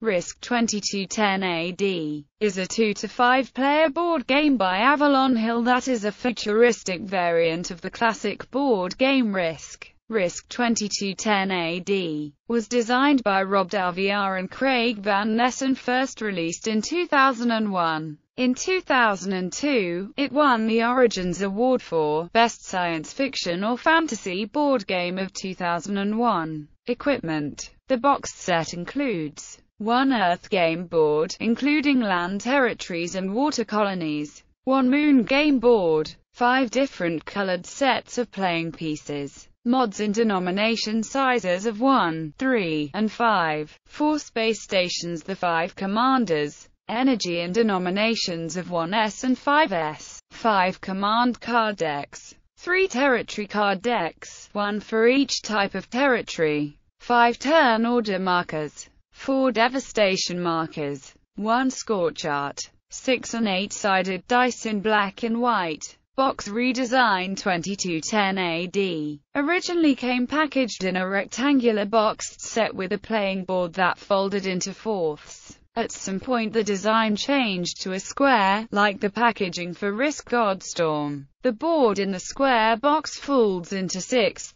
Risk 2210 AD is a 2 to 5 player board game by Avalon Hill that is a futuristic variant of the classic board game Risk. Risk 2210 AD was designed by Rob Daviar and Craig Van Ness and first released in 2001. In 2002, it won the Origins Award for Best Science Fiction or Fantasy Board Game of 2001. Equipment The boxed set includes one Earth Game Board, including land territories and water colonies, one Moon Game Board, five different colored sets of playing pieces, mods in denomination sizes of 1, 3, and 5, four space stations the five commanders, energy in denominations of 1S and 5S, five command card decks, three territory card decks, one for each type of territory, five turn order markers, four devastation markers, one score chart, six and eight-sided dice in black and white. Box redesign 2210 AD originally came packaged in a rectangular box set with a playing board that folded into fourths. At some point the design changed to a square, like the packaging for Risk Godstorm. The board in the square box folds into sixths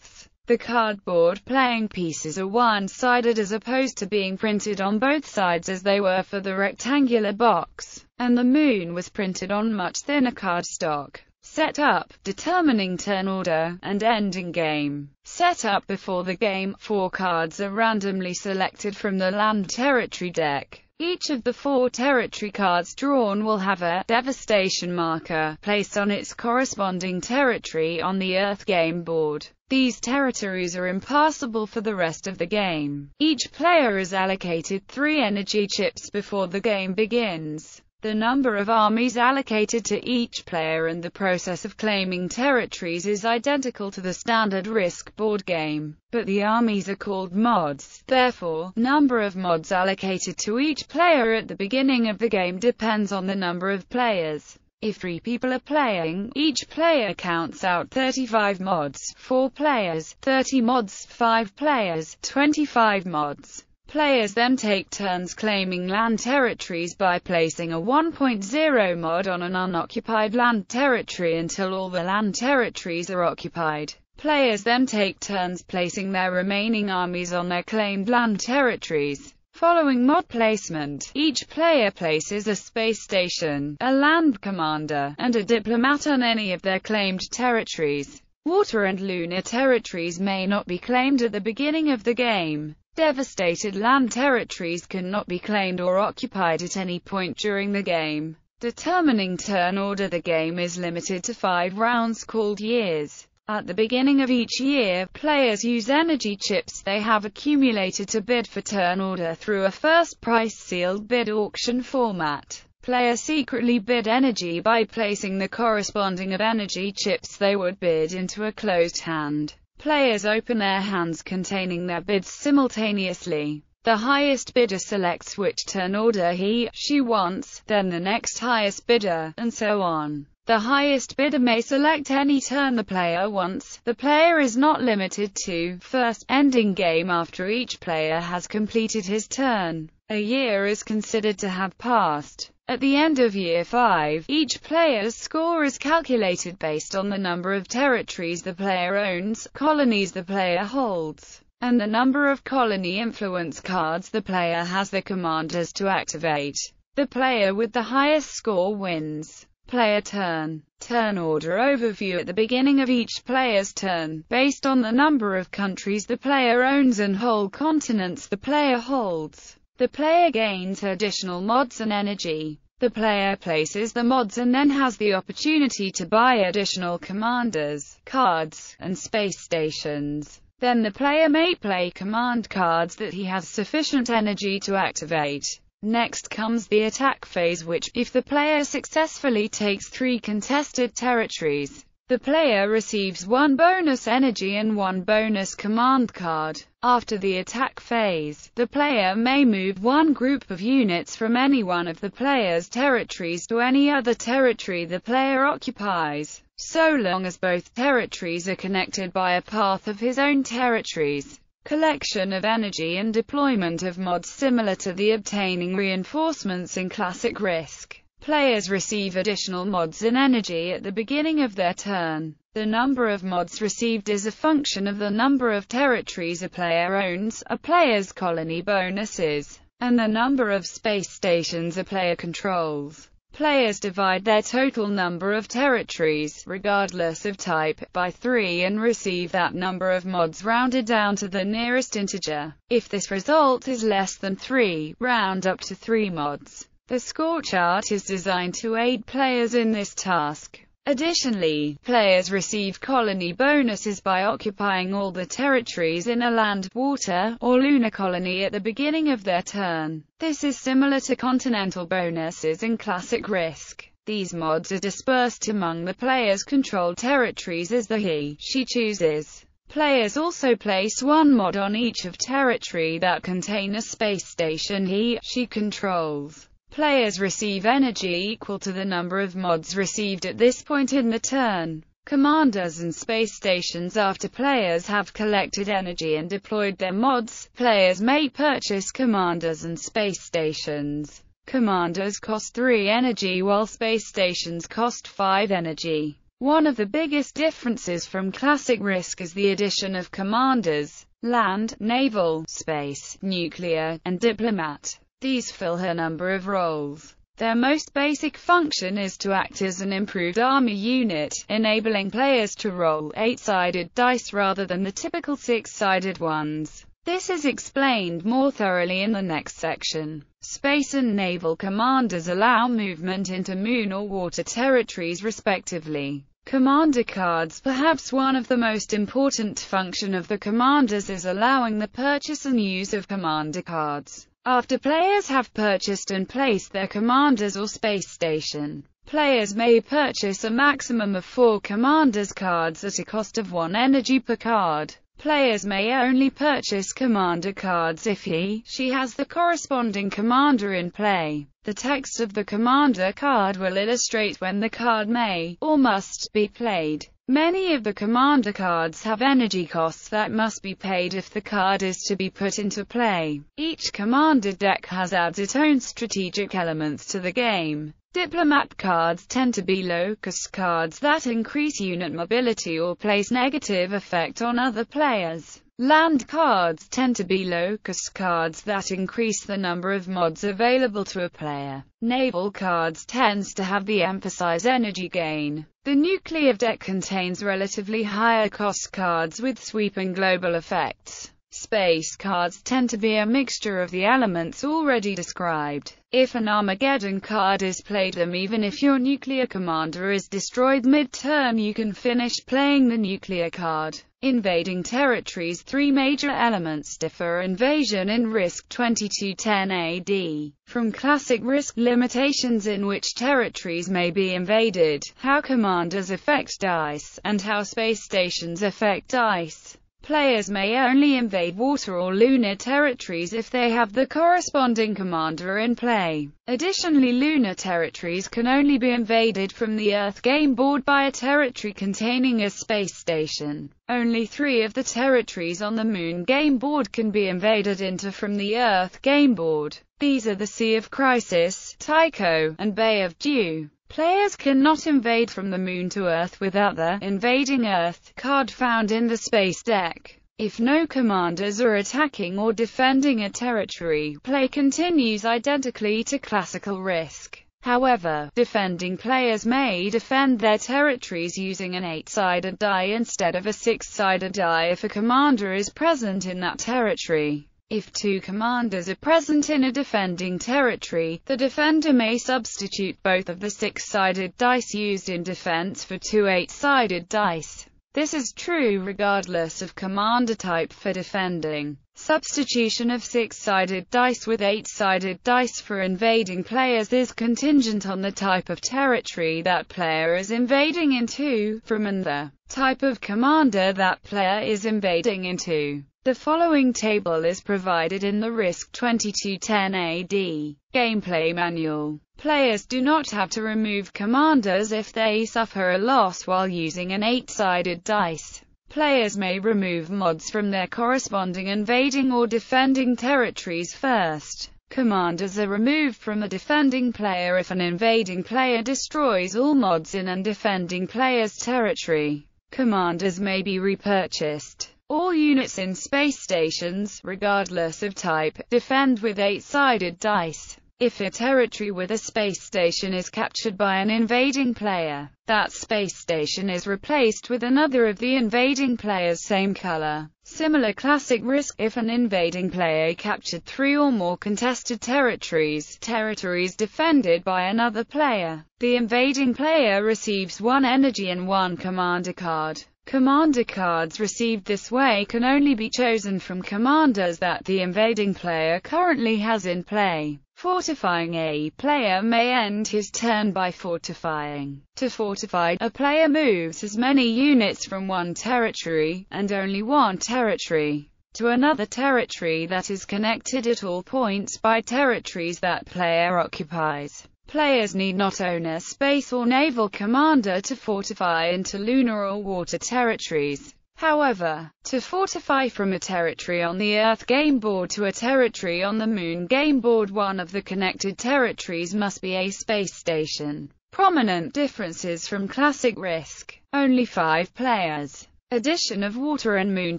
the cardboard playing pieces are one-sided as opposed to being printed on both sides as they were for the rectangular box, and the moon was printed on much thinner cardstock. Set up, determining turn order, and ending game. Set up before the game, four cards are randomly selected from the land territory deck. Each of the four territory cards drawn will have a devastation marker placed on its corresponding territory on the Earth game board. These territories are impassable for the rest of the game. Each player is allocated three energy chips before the game begins. The number of armies allocated to each player and the process of claiming territories is identical to the standard Risk board game, but the armies are called mods. Therefore, number of mods allocated to each player at the beginning of the game depends on the number of players. If three people are playing, each player counts out 35 mods, 4 players, 30 mods, 5 players, 25 mods. Players then take turns claiming land territories by placing a 1.0 mod on an unoccupied land territory until all the land territories are occupied. Players then take turns placing their remaining armies on their claimed land territories. Following mod placement, each player places a space station, a land commander, and a diplomat on any of their claimed territories. Water and lunar territories may not be claimed at the beginning of the game. Devastated land territories cannot be claimed or occupied at any point during the game. Determining turn order The game is limited to five rounds called years. At the beginning of each year, players use energy chips they have accumulated to bid for turn order through a first price sealed bid auction format. Players secretly bid energy by placing the corresponding of energy chips they would bid into a closed hand. Players open their hands containing their bids simultaneously. The highest bidder selects which turn order he, she wants, then the next highest bidder, and so on. The highest bidder may select any turn the player wants. The player is not limited to first ending game after each player has completed his turn. A year is considered to have passed. At the end of year 5, each player's score is calculated based on the number of territories the player owns, colonies the player holds, and the number of colony influence cards the player has the commanders to activate. The player with the highest score wins player turn. Turn order overview at the beginning of each player's turn, based on the number of countries the player owns and whole continents the player holds. The player gains additional mods and energy. The player places the mods and then has the opportunity to buy additional commanders, cards, and space stations. Then the player may play command cards that he has sufficient energy to activate. Next comes the attack phase which, if the player successfully takes three contested territories, the player receives one bonus energy and one bonus command card. After the attack phase, the player may move one group of units from any one of the player's territories to any other territory the player occupies, so long as both territories are connected by a path of his own territories collection of energy and deployment of mods similar to the obtaining reinforcements in classic Risk. Players receive additional mods and energy at the beginning of their turn. The number of mods received is a function of the number of territories a player owns, a player's colony bonuses, and the number of space stations a player controls. Players divide their total number of territories, regardless of type, by 3 and receive that number of mods rounded down to the nearest integer. If this result is less than 3, round up to 3 mods. The score chart is designed to aid players in this task. Additionally, players receive colony bonuses by occupying all the territories in a land, water, or lunar colony at the beginning of their turn. This is similar to continental bonuses in Classic Risk. These mods are dispersed among the player's controlled territories as the he, she chooses. Players also place one mod on each of territory that contain a space station he, she controls. Players receive energy equal to the number of mods received at this point in the turn. Commanders and space stations After players have collected energy and deployed their mods, players may purchase commanders and space stations. Commanders cost 3 energy while space stations cost 5 energy. One of the biggest differences from classic Risk is the addition of commanders, land, naval, space, nuclear, and diplomat. These fill her number of roles. Their most basic function is to act as an improved army unit, enabling players to roll eight-sided dice rather than the typical six-sided ones. This is explained more thoroughly in the next section. Space and naval commanders allow movement into moon or water territories respectively. Commander cards Perhaps one of the most important function of the commanders is allowing the purchase and use of commander cards. After players have purchased and placed their commanders or space station, players may purchase a maximum of four commanders cards at a cost of one energy per card. Players may only purchase commander cards if he, she has the corresponding commander in play. The text of the commander card will illustrate when the card may, or must, be played. Many of the commander cards have energy costs that must be paid if the card is to be put into play. Each commander deck has adds its own strategic elements to the game. Diplomat cards tend to be cost cards that increase unit mobility or place negative effect on other players. Land cards tend to be locus cards that increase the number of mods available to a player. Naval cards tends to have the emphasize energy gain. The nuclear deck contains relatively higher cost cards with sweeping global effects. Space cards tend to be a mixture of the elements already described. If an Armageddon card is played them even if your nuclear commander is destroyed mid-turn you can finish playing the nuclear card. Invading territories Three major elements differ invasion in Risk 2210 AD from classic Risk limitations in which territories may be invaded, how commanders affect dice, and how space stations affect dice. Players may only invade water or lunar territories if they have the corresponding commander in play. Additionally lunar territories can only be invaded from the Earth game board by a territory containing a space station. Only three of the territories on the Moon game board can be invaded into from the Earth game board. These are the Sea of Crisis, Tycho, and Bay of Dew. Players cannot invade from the Moon to Earth without the Invading Earth card found in the space deck. If no commanders are attacking or defending a territory, play continues identically to classical Risk. However, defending players may defend their territories using an 8-sided die instead of a 6-sided die if a commander is present in that territory. If two commanders are present in a defending territory, the defender may substitute both of the six-sided dice used in defense for two eight-sided dice. This is true regardless of commander type for defending. Substitution of six-sided dice with eight-sided dice for invading players is contingent on the type of territory that player is invading into, from and the type of commander that player is invading into. The following table is provided in the Risk 2210 AD gameplay manual. Players do not have to remove commanders if they suffer a loss while using an eight-sided dice. Players may remove mods from their corresponding invading or defending territories first. Commanders are removed from a defending player if an invading player destroys all mods in an defending player's territory. Commanders may be repurchased. All units in space stations, regardless of type, defend with eight-sided dice. If a territory with a space station is captured by an invading player, that space station is replaced with another of the invading player's same color. Similar classic risk, if an invading player captured three or more contested territories, territories defended by another player, the invading player receives one energy and one commander card. Commander cards received this way can only be chosen from commanders that the invading player currently has in play. Fortifying a player may end his turn by fortifying. To fortify, a player moves as many units from one territory, and only one territory, to another territory that is connected at all points by territories that player occupies. Players need not own a space or naval commander to fortify into lunar or water territories. However, to fortify from a territory on the Earth game board to a territory on the Moon game board one of the connected territories must be a space station. Prominent differences from classic Risk. Only five players. Addition of water and moon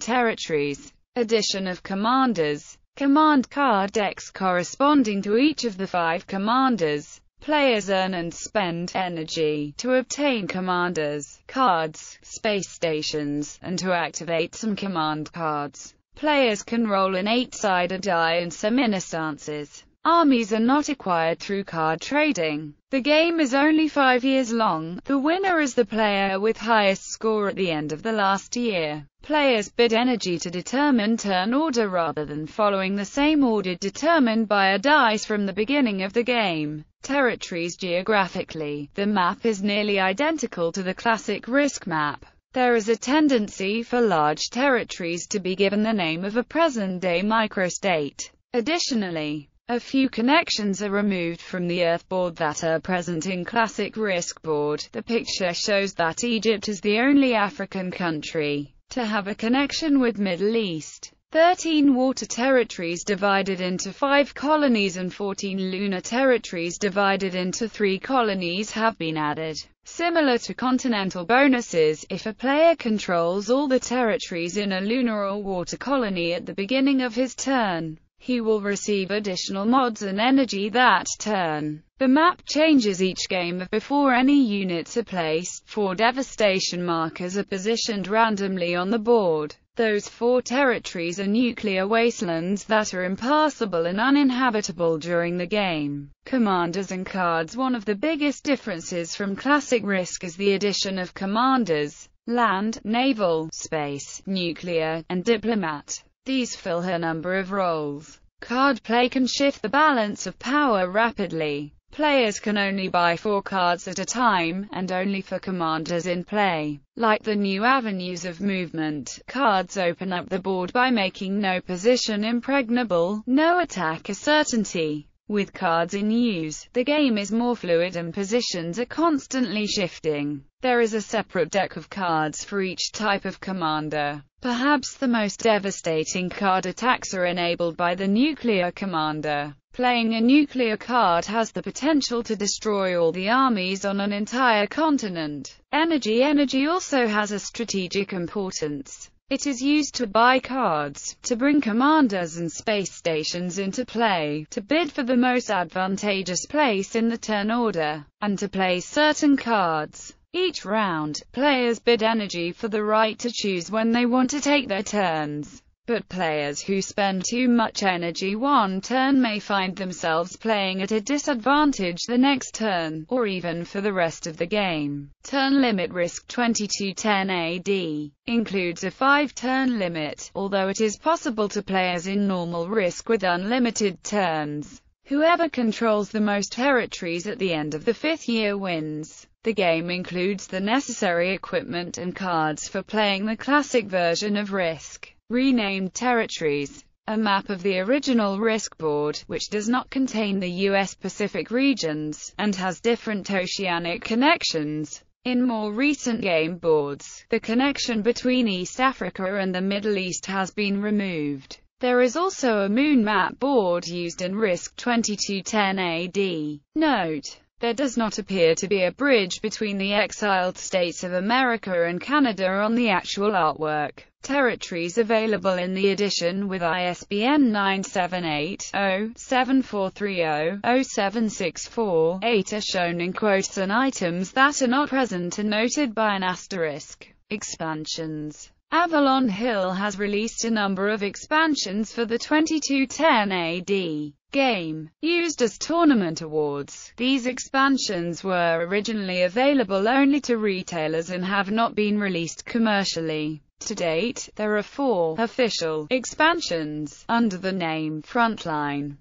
territories. Addition of commanders. Command card decks corresponding to each of the five commanders. Players earn and spend energy to obtain commanders, cards, space stations, and to activate some command cards. Players can roll an eight-sided die in some instances. Armies are not acquired through card trading. The game is only five years long. The winner is the player with highest score at the end of the last year. Players bid energy to determine turn order rather than following the same order determined by a dice from the beginning of the game. Territories geographically, the map is nearly identical to the classic risk map. There is a tendency for large territories to be given the name of a present-day microstate. Additionally, a few connections are removed from the Earth board that are present in classic Risk board. The picture shows that Egypt is the only African country to have a connection with Middle East. 13 water territories divided into 5 colonies and 14 lunar territories divided into 3 colonies have been added. Similar to continental bonuses, if a player controls all the territories in a lunar or water colony at the beginning of his turn, he will receive additional mods and energy that turn. The map changes each game before any units are placed. Four devastation markers are positioned randomly on the board. Those four territories are nuclear wastelands that are impassable and uninhabitable during the game. Commanders and cards One of the biggest differences from classic Risk is the addition of commanders, land, naval, space, nuclear, and diplomat. These fill her number of roles. Card play can shift the balance of power rapidly. Players can only buy four cards at a time, and only for commanders in play. Like the new avenues of movement, cards open up the board by making no position impregnable, no attack a certainty. With cards in use, the game is more fluid and positions are constantly shifting. There is a separate deck of cards for each type of commander. Perhaps the most devastating card attacks are enabled by the nuclear commander. Playing a nuclear card has the potential to destroy all the armies on an entire continent. Energy Energy also has a strategic importance. It is used to buy cards, to bring commanders and space stations into play, to bid for the most advantageous place in the turn order, and to play certain cards. Each round, players bid energy for the right to choose when they want to take their turns. But players who spend too much energy one turn may find themselves playing at a disadvantage the next turn, or even for the rest of the game. Turn limit risk 2210 AD includes a 5-turn limit, although it is possible to play as in normal risk with unlimited turns. Whoever controls the most territories at the end of the fifth year wins. The game includes the necessary equipment and cards for playing the classic version of Risk, renamed Territories, a map of the original Risk board, which does not contain the U.S. Pacific regions, and has different oceanic connections. In more recent game boards, the connection between East Africa and the Middle East has been removed. There is also a moon map board used in Risk 2210 AD. Note there does not appear to be a bridge between the exiled states of America and Canada on the actual artwork. Territories available in the edition with ISBN 978-0-7430-0764-8 are shown in quotes and items that are not present are noted by an asterisk. Expansions Avalon Hill has released a number of expansions for the 2210 AD game, used as tournament awards. These expansions were originally available only to retailers and have not been released commercially. To date, there are four official expansions under the name Frontline.